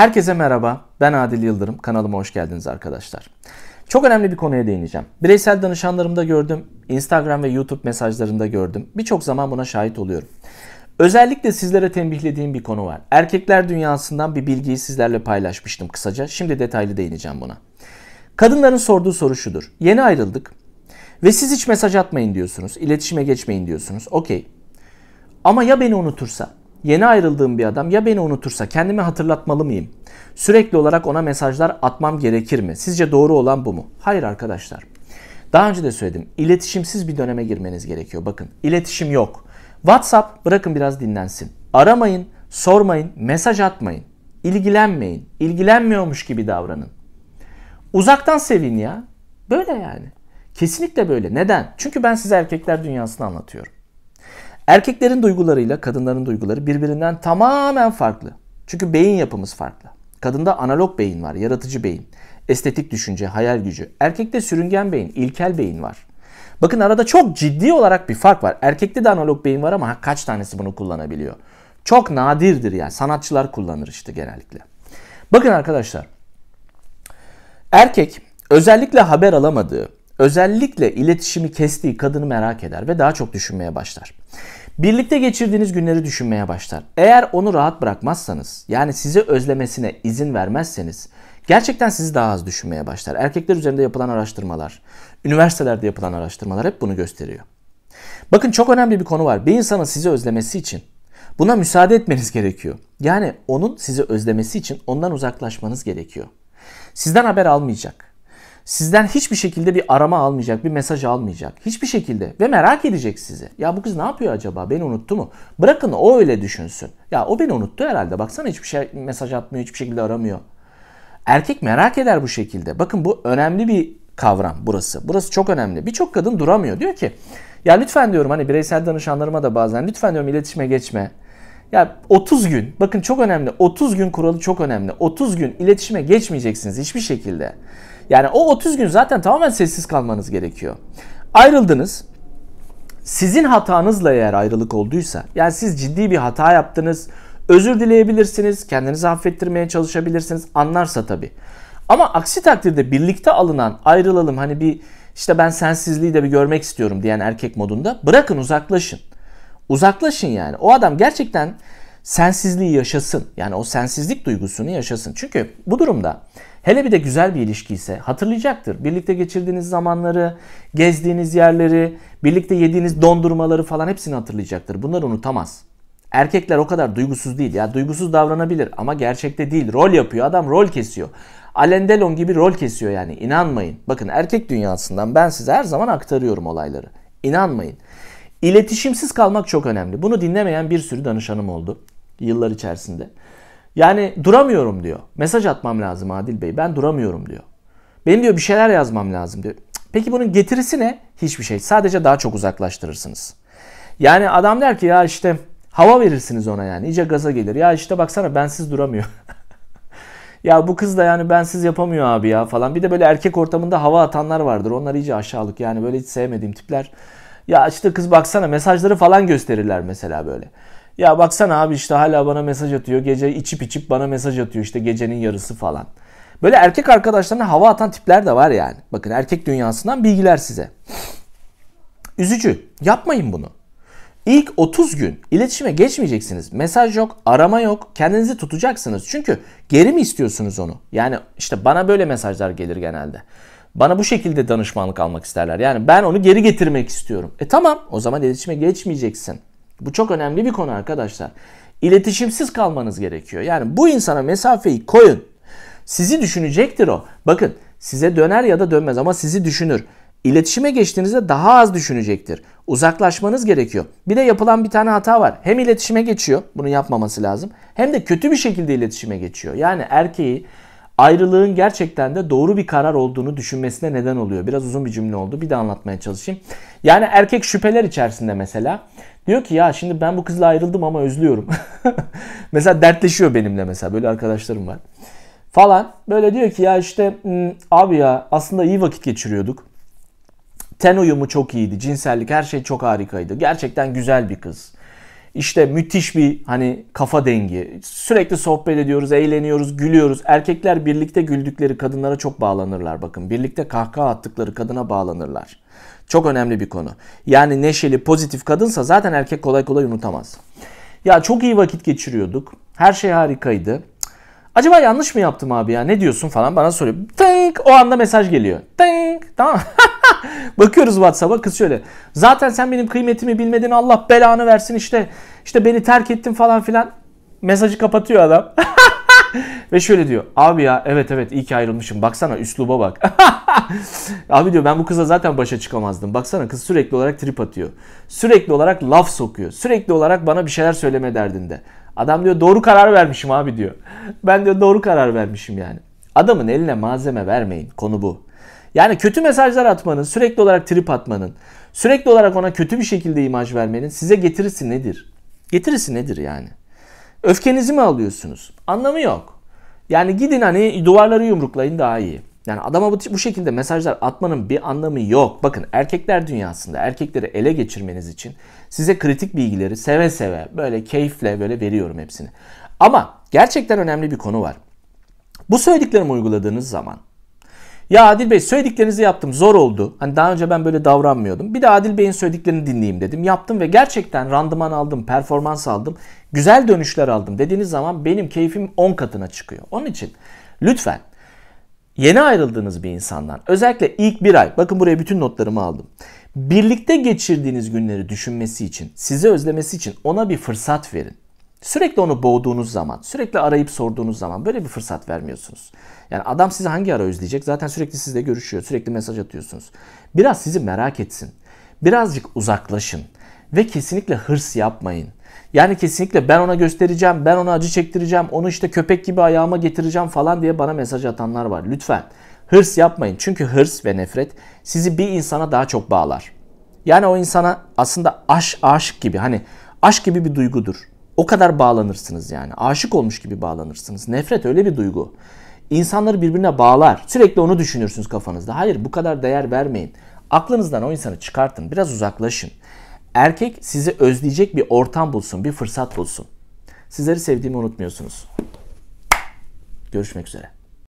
Herkese merhaba. Ben Adil Yıldırım. Kanalıma hoş geldiniz arkadaşlar. Çok önemli bir konuya değineceğim. Bireysel danışanlarımda gördüm, Instagram ve YouTube mesajlarında gördüm. Birçok zaman buna şahit oluyorum. Özellikle sizlere tembihlediğim bir konu var. Erkekler dünyasından bir bilgiyi sizlerle paylaşmıştım kısaca. Şimdi detaylı değineceğim buna. Kadınların sorduğu soru şudur. Yeni ayrıldık ve siz hiç mesaj atmayın diyorsunuz. iletişime geçmeyin diyorsunuz. Okey. Ama ya beni unutursa? Yeni ayrıldığım bir adam ya beni unutursa kendimi hatırlatmalı mıyım? Sürekli olarak ona mesajlar atmam gerekir mi? Sizce doğru olan bu mu? Hayır arkadaşlar. Daha önce de söyledim. İletişimsiz bir döneme girmeniz gerekiyor. Bakın iletişim yok. WhatsApp bırakın biraz dinlensin. Aramayın, sormayın, mesaj atmayın. İlgilenmeyin. İlgilenmiyormuş gibi davranın. Uzaktan sevin ya. Böyle yani. Kesinlikle böyle. Neden? Çünkü ben size erkekler dünyasını anlatıyorum. Erkeklerin duygularıyla kadınların duyguları birbirinden tamamen farklı. Çünkü beyin yapımız farklı. Kadında analog beyin var, yaratıcı beyin, estetik düşünce, hayal gücü. Erkekte sürüngen beyin, ilkel beyin var. Bakın arada çok ciddi olarak bir fark var. Erkekte de analog beyin var ama kaç tanesi bunu kullanabiliyor? Çok nadirdir yani. Sanatçılar kullanır işte genellikle. Bakın arkadaşlar. Erkek özellikle haber alamadığı, Özellikle iletişimi kestiği kadını merak eder ve daha çok düşünmeye başlar. Birlikte geçirdiğiniz günleri düşünmeye başlar. Eğer onu rahat bırakmazsanız, yani sizi özlemesine izin vermezseniz, gerçekten sizi daha az düşünmeye başlar. Erkekler üzerinde yapılan araştırmalar, üniversitelerde yapılan araştırmalar hep bunu gösteriyor. Bakın çok önemli bir konu var. Bir insanın sizi özlemesi için buna müsaade etmeniz gerekiyor. Yani onun sizi özlemesi için ondan uzaklaşmanız gerekiyor. Sizden haber almayacak sizden hiçbir şekilde bir arama almayacak, bir mesaj almayacak. Hiçbir şekilde ve merak edecek sizi. Ya bu kız ne yapıyor acaba? Beni unuttu mu? Bırakın o öyle düşünsün. Ya o beni unuttu herhalde. Baksana hiçbir şey mesaj atmıyor, hiçbir şekilde aramıyor. Erkek merak eder bu şekilde. Bakın bu önemli bir kavram burası. Burası çok önemli. Birçok kadın duramıyor. Diyor ki ya lütfen diyorum hani bireysel danışanlarıma da bazen lütfen diyorum iletişime geçme. Ya 30 gün bakın çok önemli 30 gün kuralı çok önemli. 30 gün iletişime geçmeyeceksiniz hiçbir şekilde. Yani o 30 gün zaten tamamen sessiz kalmanız gerekiyor. Ayrıldınız. Sizin hatanızla eğer ayrılık olduysa, yani siz ciddi bir hata yaptınız, özür dileyebilirsiniz, kendinizi affettirmeye çalışabilirsiniz, anlarsa tabii. Ama aksi takdirde birlikte alınan ayrılalım hani bir işte ben sensizliği de bir görmek istiyorum diyen erkek modunda bırakın uzaklaşın. Uzaklaşın yani. O adam gerçekten sensizliği yaşasın. Yani o sensizlik duygusunu yaşasın. Çünkü bu durumda Hele bir de güzel bir ilişki ise hatırlayacaktır. Birlikte geçirdiğiniz zamanları, gezdiğiniz yerleri, birlikte yediğiniz dondurmaları falan hepsini hatırlayacaktır. Bunları unutamaz. Erkekler o kadar duygusuz değil. Ya duygusuz davranabilir ama gerçekte değil. Rol yapıyor. Adam rol kesiyor. Alendelon gibi rol kesiyor yani. İnanmayın. Bakın erkek dünyasından ben size her zaman aktarıyorum olayları. İnanmayın. İletişimsiz kalmak çok önemli. Bunu dinlemeyen bir sürü danışanım oldu yıllar içerisinde. Yani duramıyorum diyor. Mesaj atmam lazım Adil Bey. Ben duramıyorum diyor. Benim diyor bir şeyler yazmam lazım diyor. Peki bunun getirisi ne? Hiçbir şey. Sadece daha çok uzaklaştırırsınız. Yani adam der ki ya işte hava verirsiniz ona yani. İyice gaza gelir. Ya işte baksana bensiz duramıyor. ya bu kız da yani bensiz yapamıyor abi ya falan. Bir de böyle erkek ortamında hava atanlar vardır. Onlar iyice aşağılık yani böyle hiç sevmediğim tipler. Ya işte kız baksana mesajları falan gösterirler mesela böyle. Ya baksana abi işte hala bana mesaj atıyor. Gece içip içip bana mesaj atıyor işte gecenin yarısı falan. Böyle erkek arkadaşlarına hava atan tipler de var yani. Bakın erkek dünyasından bilgiler size. Üzücü. Yapmayın bunu. İlk 30 gün iletişime geçmeyeceksiniz. Mesaj yok, arama yok. Kendinizi tutacaksınız. Çünkü geri mi istiyorsunuz onu? Yani işte bana böyle mesajlar gelir genelde. Bana bu şekilde danışmanlık almak isterler. Yani ben onu geri getirmek istiyorum. E tamam o zaman iletişime geçmeyeceksin. Bu çok önemli bir konu arkadaşlar. İletişimsiz kalmanız gerekiyor. Yani bu insana mesafeyi koyun. Sizi düşünecektir o. Bakın size döner ya da dönmez ama sizi düşünür. İletişime geçtiğinizde daha az düşünecektir. Uzaklaşmanız gerekiyor. Bir de yapılan bir tane hata var. Hem iletişime geçiyor, bunu yapmaması lazım. Hem de kötü bir şekilde iletişime geçiyor. Yani erkeği ayrılığın gerçekten de doğru bir karar olduğunu düşünmesine neden oluyor. Biraz uzun bir cümle oldu. Bir de anlatmaya çalışayım. Yani erkek şüpheler içerisinde mesela diyor ki ya şimdi ben bu kızla ayrıldım ama özlüyorum. mesela dertleşiyor benimle mesela böyle arkadaşlarım var. Falan böyle diyor ki ya işte abi ya aslında iyi vakit geçiriyorduk. Ten uyumu çok iyiydi. Cinsellik her şey çok harikaydı. Gerçekten güzel bir kız. İşte müthiş bir hani kafa dengi. Sürekli sohbet ediyoruz, eğleniyoruz, gülüyoruz. Erkekler birlikte güldükleri kadınlara çok bağlanırlar bakın. Birlikte kahkaha attıkları kadına bağlanırlar. Çok önemli bir konu. Yani neşeli, pozitif kadınsa zaten erkek kolay kolay unutamaz. Ya çok iyi vakit geçiriyorduk. Her şey harikaydı. Acaba yanlış mı yaptım abi ya? Ne diyorsun falan bana soruyor. Tink o anda mesaj geliyor. Tink tamam Bakıyoruz WhatsApp'a kız şöyle. Zaten sen benim kıymetimi bilmedin Allah belanı versin işte. İşte beni terk ettin falan filan. Mesajı kapatıyor adam. Ve şöyle diyor. Abi ya evet evet iyi ki ayrılmışım. Baksana üsluba bak. abi diyor ben bu kıza zaten başa çıkamazdım. Baksana kız sürekli olarak trip atıyor. Sürekli olarak laf sokuyor. Sürekli olarak bana bir şeyler söyleme derdinde. Adam diyor doğru karar vermişim abi diyor. Ben diyor doğru karar vermişim yani. Adamın eline malzeme vermeyin. Konu bu. Yani kötü mesajlar atmanın, sürekli olarak trip atmanın, sürekli olarak ona kötü bir şekilde imaj vermenin size getirisi nedir? Getirisi nedir yani? Öfkenizi mi alıyorsunuz? Anlamı yok. Yani gidin hani duvarları yumruklayın daha iyi. Yani adama bu, bu şekilde mesajlar atmanın bir anlamı yok. Bakın erkekler dünyasında erkekleri ele geçirmeniz için size kritik bilgileri seve seve böyle keyifle böyle veriyorum hepsini. Ama gerçekten önemli bir konu var. Bu söylediklerimi uyguladığınız zaman ya Adil Bey söylediklerinizi yaptım zor oldu. Hani daha önce ben böyle davranmıyordum. Bir de Adil Bey'in söylediklerini dinleyeyim dedim. Yaptım ve gerçekten randıman aldım, performans aldım. Güzel dönüşler aldım dediğiniz zaman benim keyfim 10 katına çıkıyor. Onun için lütfen yeni ayrıldığınız bir insandan özellikle ilk bir ay bakın buraya bütün notlarımı aldım. Birlikte geçirdiğiniz günleri düşünmesi için, sizi özlemesi için ona bir fırsat verin. Sürekli onu boğduğunuz zaman, sürekli arayıp sorduğunuz zaman böyle bir fırsat vermiyorsunuz. Yani adam sizi hangi ara özleyecek? Zaten sürekli sizle görüşüyor, sürekli mesaj atıyorsunuz. Biraz sizi merak etsin. Birazcık uzaklaşın ve kesinlikle hırs yapmayın. Yani kesinlikle ben ona göstereceğim, ben ona acı çektireceğim, onu işte köpek gibi ayağıma getireceğim falan diye bana mesaj atanlar var. Lütfen hırs yapmayın. Çünkü hırs ve nefret sizi bir insana daha çok bağlar. Yani o insana aslında aş aşık gibi hani aşk gibi bir duygudur. O kadar bağlanırsınız yani. Aşık olmuş gibi bağlanırsınız. Nefret öyle bir duygu. İnsanları birbirine bağlar. Sürekli onu düşünürsünüz kafanızda. Hayır bu kadar değer vermeyin. Aklınızdan o insanı çıkartın. Biraz uzaklaşın. Erkek sizi özleyecek bir ortam bulsun, bir fırsat bulsun. Sizleri sevdiğimi unutmuyorsunuz. Görüşmek üzere.